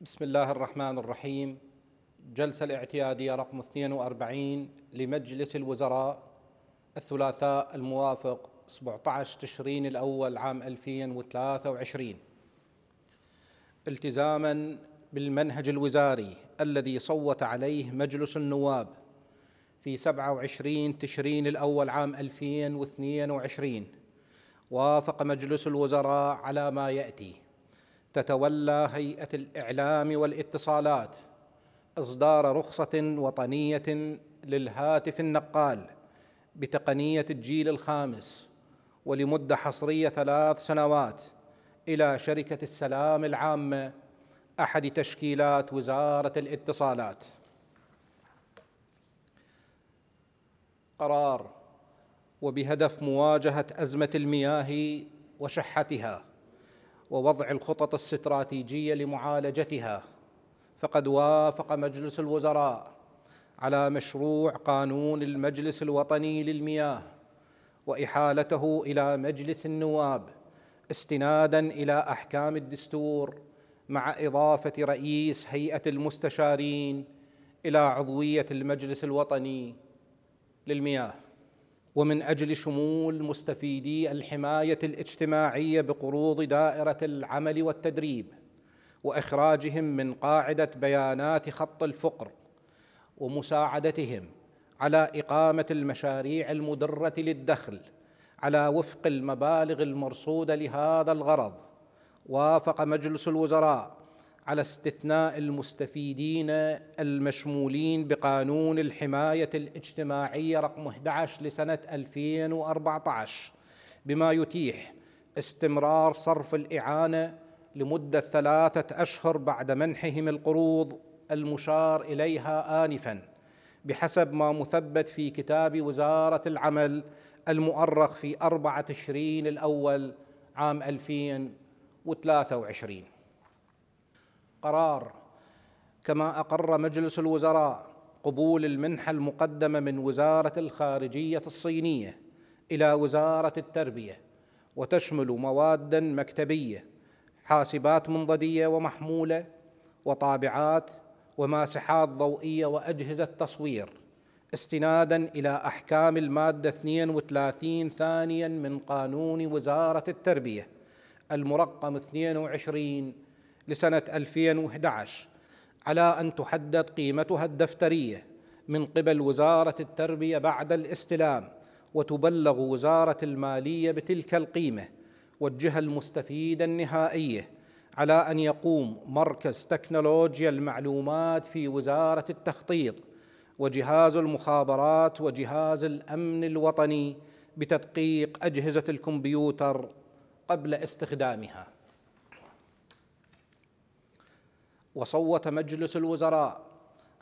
بسم الله الرحمن الرحيم جلسة الاعتيادية رقم 42 لمجلس الوزراء الثلاثاء الموافق 17 تشرين الأول عام 2023 التزاما بالمنهج الوزاري الذي صوت عليه مجلس النواب في 27 تشرين الأول عام 2022 وافق مجلس الوزراء على ما يأتي تتولى هيئه الاعلام والاتصالات اصدار رخصه وطنيه للهاتف النقال بتقنيه الجيل الخامس ولمده حصريه ثلاث سنوات الى شركه السلام العامه احد تشكيلات وزاره الاتصالات قرار وبهدف مواجهه ازمه المياه وشحتها ووضع الخطط الاستراتيجيه لمعالجتها فقد وافق مجلس الوزراء على مشروع قانون المجلس الوطني للمياه واحالته الى مجلس النواب استنادا الى احكام الدستور مع اضافه رئيس هيئه المستشارين الى عضويه المجلس الوطني للمياه ومن اجل شمول مستفيدي الحمايه الاجتماعيه بقروض دائره العمل والتدريب واخراجهم من قاعده بيانات خط الفقر ومساعدتهم على اقامه المشاريع المدره للدخل على وفق المبالغ المرصوده لهذا الغرض وافق مجلس الوزراء على استثناء المستفيدين المشمولين بقانون الحماية الاجتماعية رقم 11 لسنة 2014 بما يتيح استمرار صرف الإعانة لمدة ثلاثة أشهر بعد منحهم القروض المشار إليها آنفاً بحسب ما مثبت في كتاب وزارة العمل المؤرخ في 4 تشرين الأول عام 2023 قرار كما اقر مجلس الوزراء قبول المنحه المقدمه من وزاره الخارجيه الصينيه الى وزاره التربيه وتشمل موادا مكتبيه حاسبات منضديه ومحموله وطابعات وماسحات ضوئيه واجهزه تصوير استنادا الى احكام الماده 32 ثانيا من قانون وزاره التربيه المرقم 22 لسنة 2011 على أن تحدد قيمتها الدفترية من قبل وزارة التربية بعد الاستلام وتبلغ وزارة المالية بتلك القيمة والجهة المستفيدة النهائية على أن يقوم مركز تكنولوجيا المعلومات في وزارة التخطيط وجهاز المخابرات وجهاز الأمن الوطني بتدقيق أجهزة الكمبيوتر قبل استخدامها وصوت مجلس الوزراء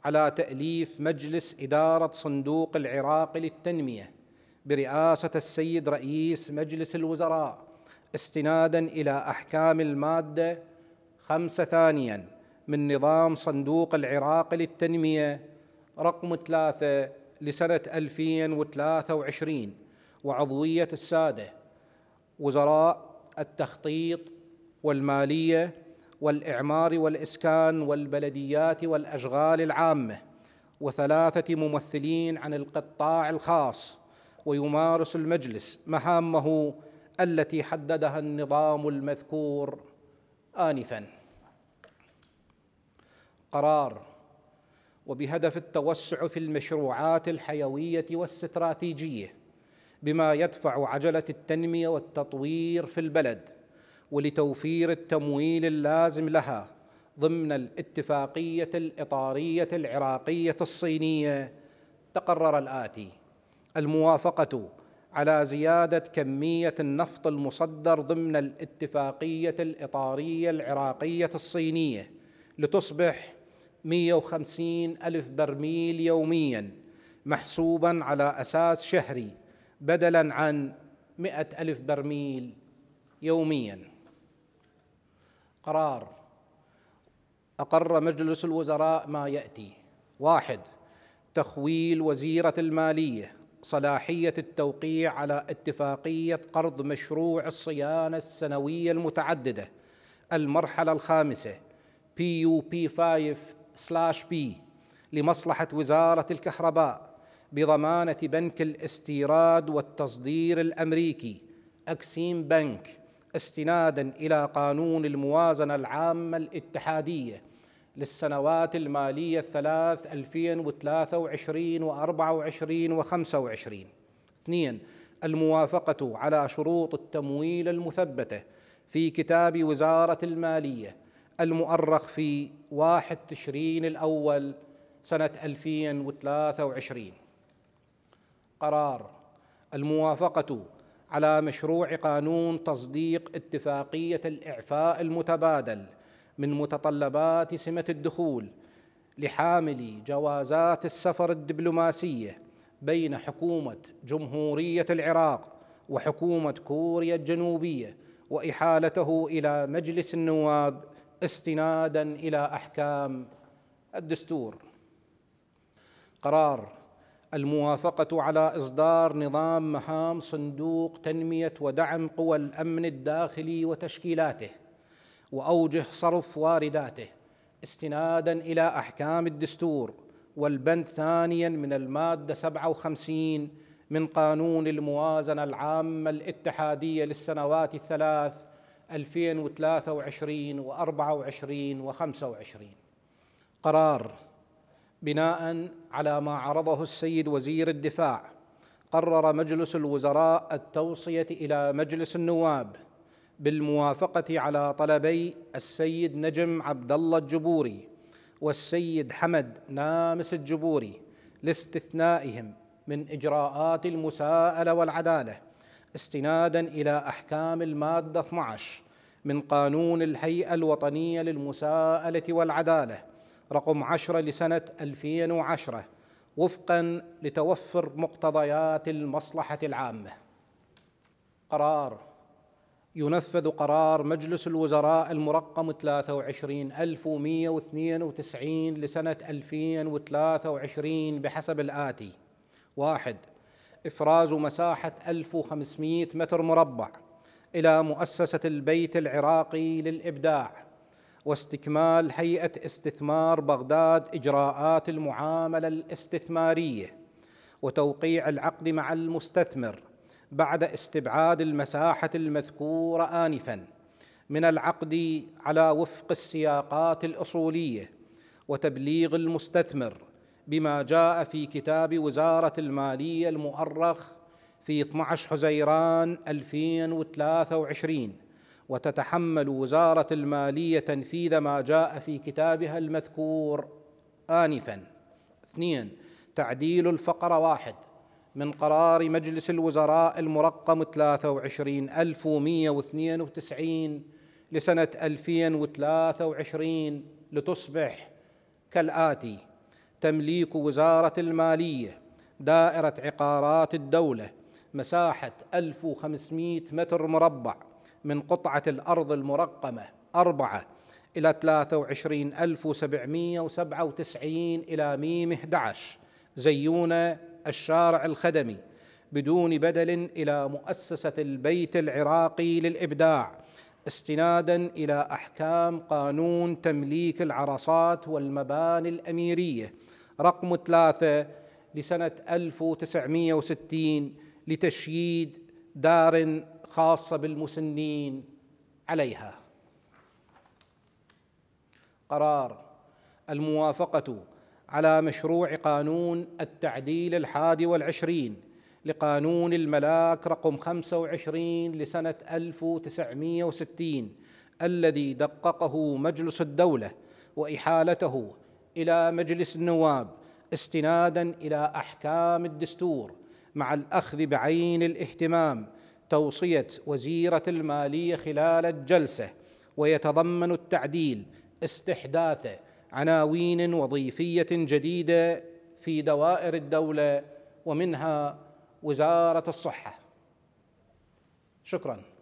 على تاليف مجلس اداره صندوق العراق للتنميه برئاسه السيد رئيس مجلس الوزراء استنادا الى احكام الماده خمسه ثانيا من نظام صندوق العراق للتنميه رقم ثلاثه لسنه 2023 وعضويه الساده وزراء التخطيط والماليه والاعمار والاسكان والبلديات والاشغال العامه وثلاثه ممثلين عن القطاع الخاص ويمارس المجلس مهامه التي حددها النظام المذكور انفا قرار وبهدف التوسع في المشروعات الحيويه والاستراتيجيه بما يدفع عجله التنميه والتطوير في البلد ولتوفير التمويل اللازم لها ضمن الاتفاقيه الاطاريه العراقيه الصينيه تقرر الاتي الموافقه على زياده كميه النفط المصدر ضمن الاتفاقيه الاطاريه العراقيه الصينيه لتصبح 150 الف برميل يوميا محسوبا على اساس شهري بدلا عن 100 الف برميل يوميا قرار أقر مجلس الوزراء ما يأتي واحد تخويل وزيرة المالية صلاحية التوقيع على اتفاقية قرض مشروع الصيانة السنوية المتعددة المرحلة الخامسة بي يو بي 5 سلاش بي لمصلحة وزارة الكهرباء بضمانة بنك الاستيراد والتصدير الأمريكي أكسيم بنك استنادا الى قانون الموازنه العامه الاتحاديه للسنوات الماليه الثلاث 2023 و24 و25 اثنين الموافقه على شروط التمويل المثبته في كتاب وزاره الماليه المؤرخ في 1 تشرين الاول سنه 2023 قرار الموافقه على مشروع قانون تصديق اتفاقيه الاعفاء المتبادل من متطلبات سمه الدخول لحاملي جوازات السفر الدبلوماسيه بين حكومه جمهوريه العراق وحكومه كوريا الجنوبيه واحالته الى مجلس النواب استنادا الى احكام الدستور قرار الموافقه على اصدار نظام مهام صندوق تنميه ودعم قوى الامن الداخلي وتشكيلاته واوجه صرف وارداته استنادا الى احكام الدستور والبند ثانيا من الماده 57 من قانون الموازنه العامه الاتحاديه للسنوات الثلاث 2023 و24 و25 قرار بناء على ما عرضه السيد وزير الدفاع قرر مجلس الوزراء التوصيه الى مجلس النواب بالموافقه على طلبي السيد نجم عبد الله الجبوري والسيد حمد نامس الجبوري لاستثنائهم من اجراءات المساءله والعداله استنادا الى احكام الماده 12 من قانون الهيئه الوطنيه للمساءله والعداله رقم 10 لسنة 2010 وفقا لتوفر مقتضيات المصلحة العامة قرار ينفذ قرار مجلس الوزراء المرقم 23192 لسنة 2023 بحسب الآتي واحد إفراز مساحة 1500 متر مربع إلى مؤسسة البيت العراقي للإبداع واستكمال هيئه استثمار بغداد اجراءات المعامله الاستثماريه وتوقيع العقد مع المستثمر بعد استبعاد المساحه المذكوره انفا من العقد على وفق السياقات الاصوليه وتبليغ المستثمر بما جاء في كتاب وزاره الماليه المؤرخ في 12 حزيران 2023 وتتحمل وزاره الماليه تنفيذ ما جاء في كتابها المذكور انفا اثنين تعديل الفقره واحد من قرار مجلس الوزراء المرقم 23192 لسنة 2023 لتصبح كالآتي تمليك وزارة المالية دائرة عقارات الدولة مساحة 1500 متر مربع من قطعة الأرض المرقمة أربعة إلى 23797 إلى ميم 11 زيون الشارع الخدمي بدون بدل إلى مؤسسة البيت العراقي للإبداع استنادا إلى أحكام قانون تمليك العرصات والمباني الأميرية رقم ثلاثة لسنة 1960 لتشييد دار خاصه بالمسنين عليها قرار الموافقه على مشروع قانون التعديل الحادي والعشرين لقانون الملاك رقم 25 لسنة 1960 الذي دققه مجلس الدولة وإحالته إلى مجلس النواب استنادا إلى أحكام الدستور مع الاخذ بعين الاهتمام توصيه وزيره الماليه خلال الجلسه ويتضمن التعديل استحداث عناوين وظيفيه جديده في دوائر الدوله ومنها وزاره الصحه شكرا